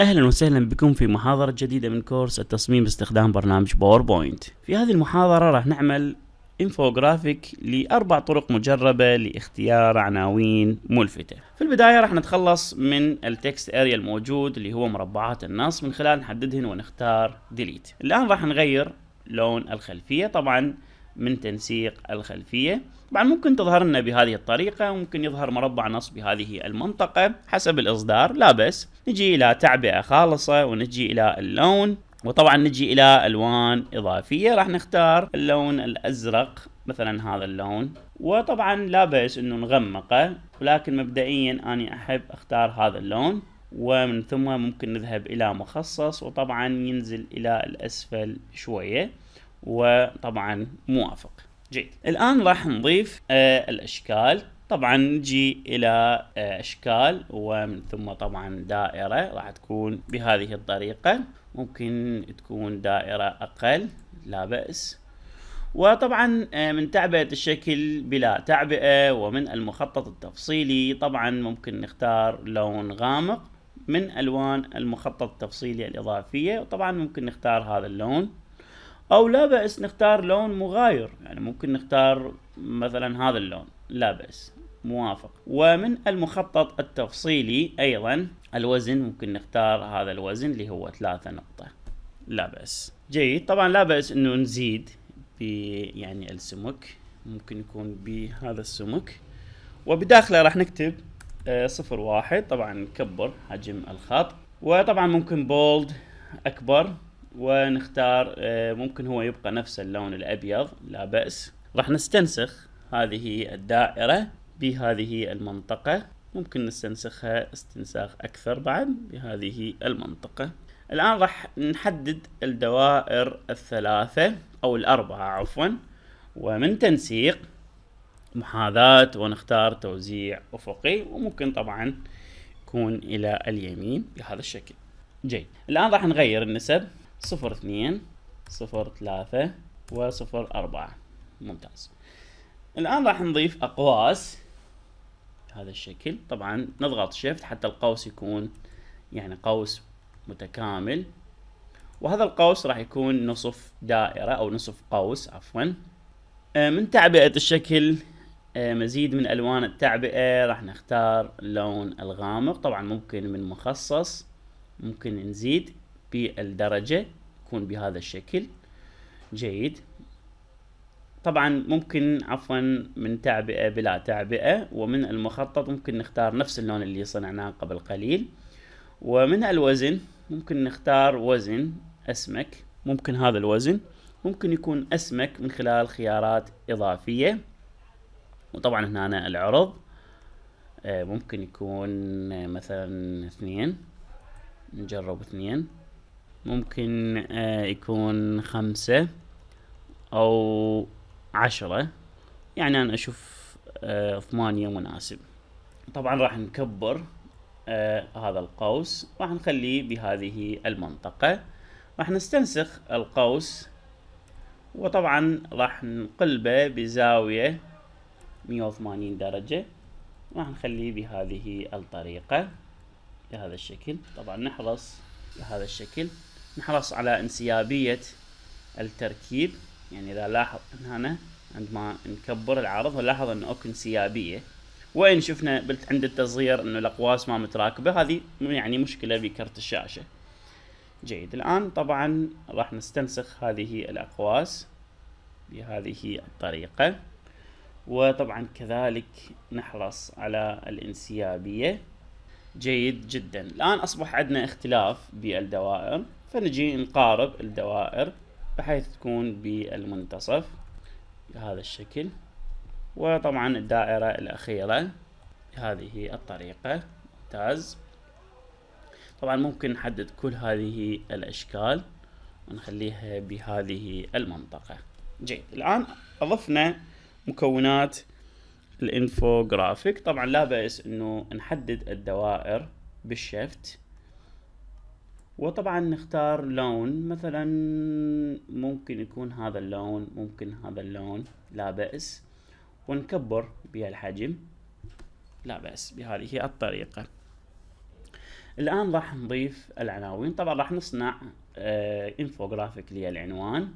اهلا وسهلا بكم في محاضرة جديدة من كورس التصميم باستخدام برنامج باوربوينت في هذه المحاضرة راح نعمل انفوجرافيك لأربع طرق مجربة لاختيار عناوين ملفتة في البداية راح نتخلص من التكست اريا الموجود اللي هو مربعات النص من خلال نحددهن ونختار ديليت الآن راح نغير لون الخلفية طبعا من تنسيق الخلفية طبعا ممكن تظهر لنا بهذه الطريقة ممكن يظهر مربع نص بهذه المنطقة حسب الإصدار لا بس نجي إلى تعبئة خالصة ونجي إلى اللون وطبعا نجي إلى ألوان إضافية راح نختار اللون الأزرق مثلا هذا اللون وطبعا لا بأس انه نغمقه ولكن مبدئيا اني احب اختار هذا اللون ومن ثم ممكن نذهب الى مخصص وطبعا ينزل الى الاسفل شوية وطبعا موافق جيد الآن راح نضيف آه الأشكال طبعا نجي إلى آه أشكال ومن ثم طبعا دائرة راح تكون بهذه الطريقة ممكن تكون دائرة أقل لا بأس وطبعا آه، من تعبئة الشكل بلا تعبئة ومن المخطط التفصيلي طبعا ممكن نختار لون غامق من ألوان المخطط التفصيلي الإضافية وطبعا ممكن نختار هذا اللون او لا باس نختار لون مغاير يعني ممكن نختار مثلا هذا اللون لا باس موافق ومن المخطط التفصيلي ايضا الوزن ممكن نختار هذا الوزن اللي هو ثلاثة نقطة لا بأس جيد طبعا لا بأس انه نزيد ب يعني السمك ممكن يكون بهذا السمك وبداخله راح نكتب آه، صفر واحد طبعا نكبر حجم الخط وطبعا ممكن بولد اكبر ونختار آه، ممكن هو يبقى نفس اللون الأبيض لا بأس راح نستنسخ هذه الدائرة بهذه المنطقة ممكن نستنسخها استنساخ أكثر بعد بهذه المنطقة الآن راح نحدد الدوائر الثلاثة أو الأربعة عفوا ومن تنسيق محاذاة ونختار توزيع أفقي وممكن طبعا يكون إلى اليمين بهذا الشكل جيد الآن راح نغير النسب صفر اثنين صفر ثلاثة وصفر أربعة ممتاز الآن راح نضيف أقواس بهذا الشكل طبعا نضغط شيفت حتى القوس يكون يعني قوس متكامل وهذا القوس راح يكون نصف دائرة أو نصف قوس عفوا آه، من تعبئة الشكل آه، مزيد من ألوان التعبئة راح نختار اللون الغامق طبعا ممكن من مخصص ممكن نزيد بالدرجة يكون بهذا الشكل جيد طبعا ممكن عفوا من تعبئة بلا تعبئة ومن المخطط ممكن نختار نفس اللون اللي صنعناه قبل قليل ومن الوزن ممكن نختار وزن أسمك ممكن هذا الوزن ممكن يكون أسمك من خلال خيارات إضافية وطبعا هنا العرض آه، ممكن يكون آه، مثلا اثنين نجرب اثنين ممكن آه، يكون خمسة أو عشرة يعني أنا أشوف آه، ثمانية مناسب طبعا راح نكبر آه، هذا القوس راح نخليه بهذه المنطقة راح نستنسخ القوس وطبعا راح نقلبه بزاوية 180 درجة راح نخليه بهذه الطريقة بهذا الشكل طبعا نحرص بهذا الشكل نحرص على انسيابية التركيب يعني إذا لاحظ إن هنا عندما نكبر العرض نلاحظ ان اوك انسيابية وإن شفنا عند التصغير إنه الأقواس ما متراكبة هذه يعني مشكلة بكرت الشاشة جيد الآن طبعا راح نستنسخ هذه الأقواس بهذه الطريقة وطبعا كذلك نحرص على الانسيابية جيد جدا الآن أصبح عندنا اختلاف بالدوائر فنجي نقارب الدوائر بحيث تكون بالمنتصف بهذا الشكل وطبعا الدائرة الأخيرة هذه الطريقة ممتاز طبعا ممكن نحدد كل هذه الأشكال ونخليها بهذه المنطقة جيد الآن أضفنا مكونات الانفوجرافيك طبعا لا بأس انه نحدد الدوائر بالشفت وطبعا نختار لون مثلا ممكن يكون هذا اللون ممكن هذا اللون لا بأس ونكبر بهالحجم لا بأس بهذه الطريقة الآن راح نضيف العناوين طبعا راح نصنع آه انفوجرافيك للعنوان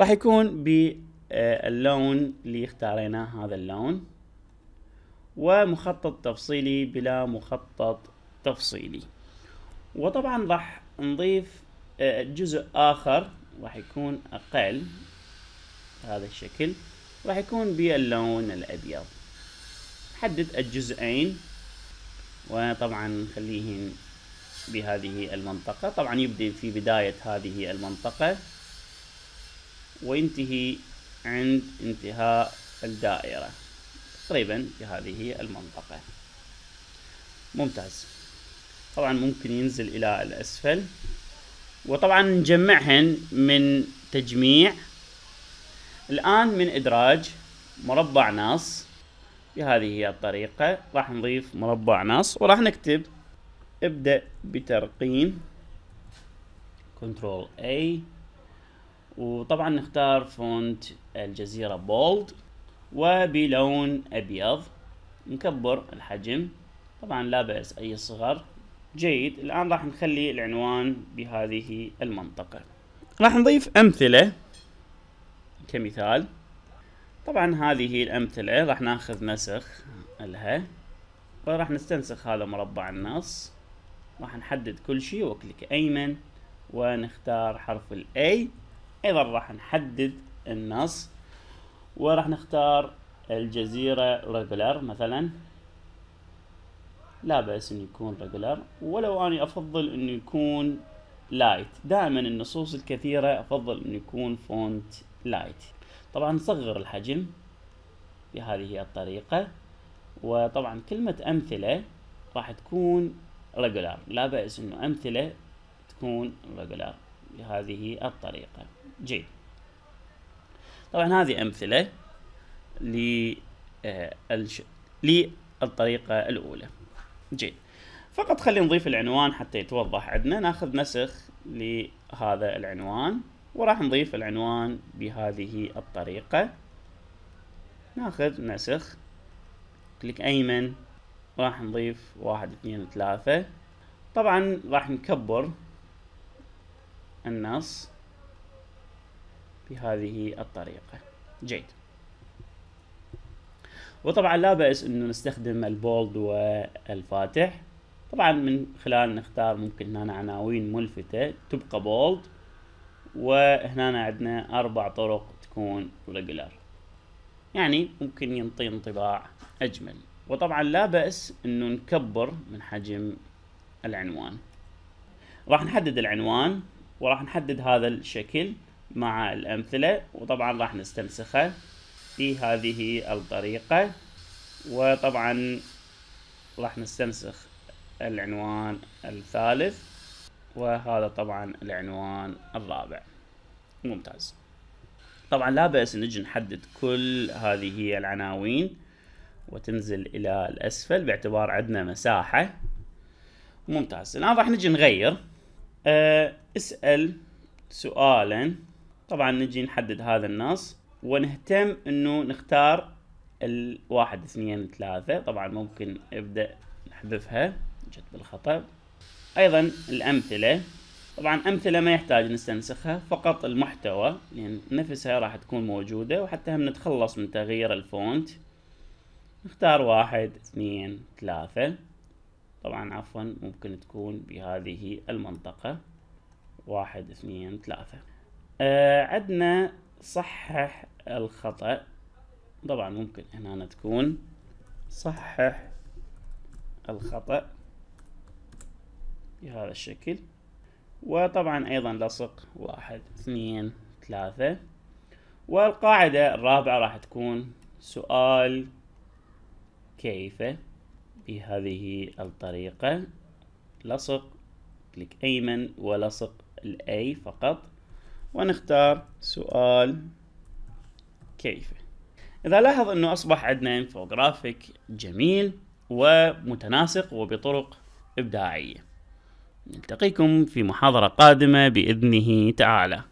راح يكون ب آه، اللون اللي اختاريناه هذا اللون ومخطط تفصيلي بلا مخطط تفصيلي وطبعا راح نضيف آه، جزء آخر راح يكون أقل هذا الشكل راح يكون باللون الأبيض حدد الجزئين وطبعا نخليهن بهذه المنطقة طبعا يبدأ في بداية هذه المنطقة وينتهي عند انتهاء الدائرة تقريبا في هذه المنطقة ممتاز طبعا ممكن ينزل إلى الأسفل وطبعا نجمعهن من تجميع الآن من إدراج مربع نص بهذه هي الطريقة راح نضيف مربع نص وراح نكتب ابدأ بترقيم كنترول A وطبعا نختار فونت الجزيرة بولد وبلون أبيض نكبر الحجم طبعا لا بأس أي صغر جيد الآن راح نخلي العنوان بهذه المنطقة راح نضيف أمثلة كمثال طبعا هذه الأمثلة راح ناخذ نسخ لها وراح نستنسخ هذا مربع النص راح نحدد كل شيء وكليك أيمن ونختار حرف ال A ايضا راح نحدد النص وراح نختار الجزيرة ريجولار مثلا لا بأس انه يكون ريجولار ولو اني افضل انه يكون لايت دائما النصوص الكثيرة افضل انه يكون فونت لايت طبعا نصغر الحجم بهذه الطريقة وطبعا كلمة امثلة راح تكون ريجولار لا بأس انه امثلة تكون ريجولار بهذه الطريقة جيد طبعا هذه أمثلة آه، للطريقة الأولى جيد فقط خلينا نضيف العنوان حتى يتوضح عندنا ناخذ نسخ لهذا العنوان وراح نضيف العنوان بهذه الطريقة ناخذ نسخ كليك أيمن راح نضيف واحد اثنين ثلاثة طبعا راح نكبر النص بهذه الطريقة جيد وطبعا لا بأس انه نستخدم البولد والفاتح طبعا من خلال نختار ممكن هنا عناوين ملفتة تبقى بولد وهنا عندنا اربع طرق تكون ريجولار يعني ممكن ينطي انطباع اجمل وطبعا لا بأس انه نكبر من حجم العنوان راح نحدد العنوان وراح نحدد هذا الشكل مع الأمثلة وطبعا راح نستنسخه بهذه الطريقة وطبعا راح نستنسخ العنوان الثالث وهذا طبعا العنوان الرابع ممتاز طبعا لا بأس نجي نحدد كل هذه العناوين وتنزل إلى الأسفل باعتبار عندنا مساحة ممتاز الآن راح نجي نغير آه، اسأل سؤالا طبعا نجي نحدد هذا النص ونهتم انه نختار الواحد اثنين ثلاثة طبعا ممكن ابدأ نحذفها جت بالخطأ ايضا الامثلة طبعا امثلة ما يحتاج نستنسخها فقط المحتوى لان يعني نفسها راح تكون موجودة وحتى هم نتخلص من تغيير الفونت نختار واحد اثنين ثلاثة طبعا عفوا ممكن تكون بهذه المنطقة واحد اثنين ثلاثة آه عدنا صحح الخطأ طبعا ممكن هنا تكون صحح الخطأ بهذا الشكل وطبعا أيضا لصق واحد اثنين ثلاثة والقاعدة الرابعة راح تكون سؤال كيف بهذه الطريقة لصق كليك أيمن ولصق الأي فقط ونختار سؤال كيف إذا لاحظ أنه أصبح عندنا انفوغرافيك جميل ومتناسق وبطرق إبداعية نلتقيكم في محاضرة قادمة بإذنه تعالى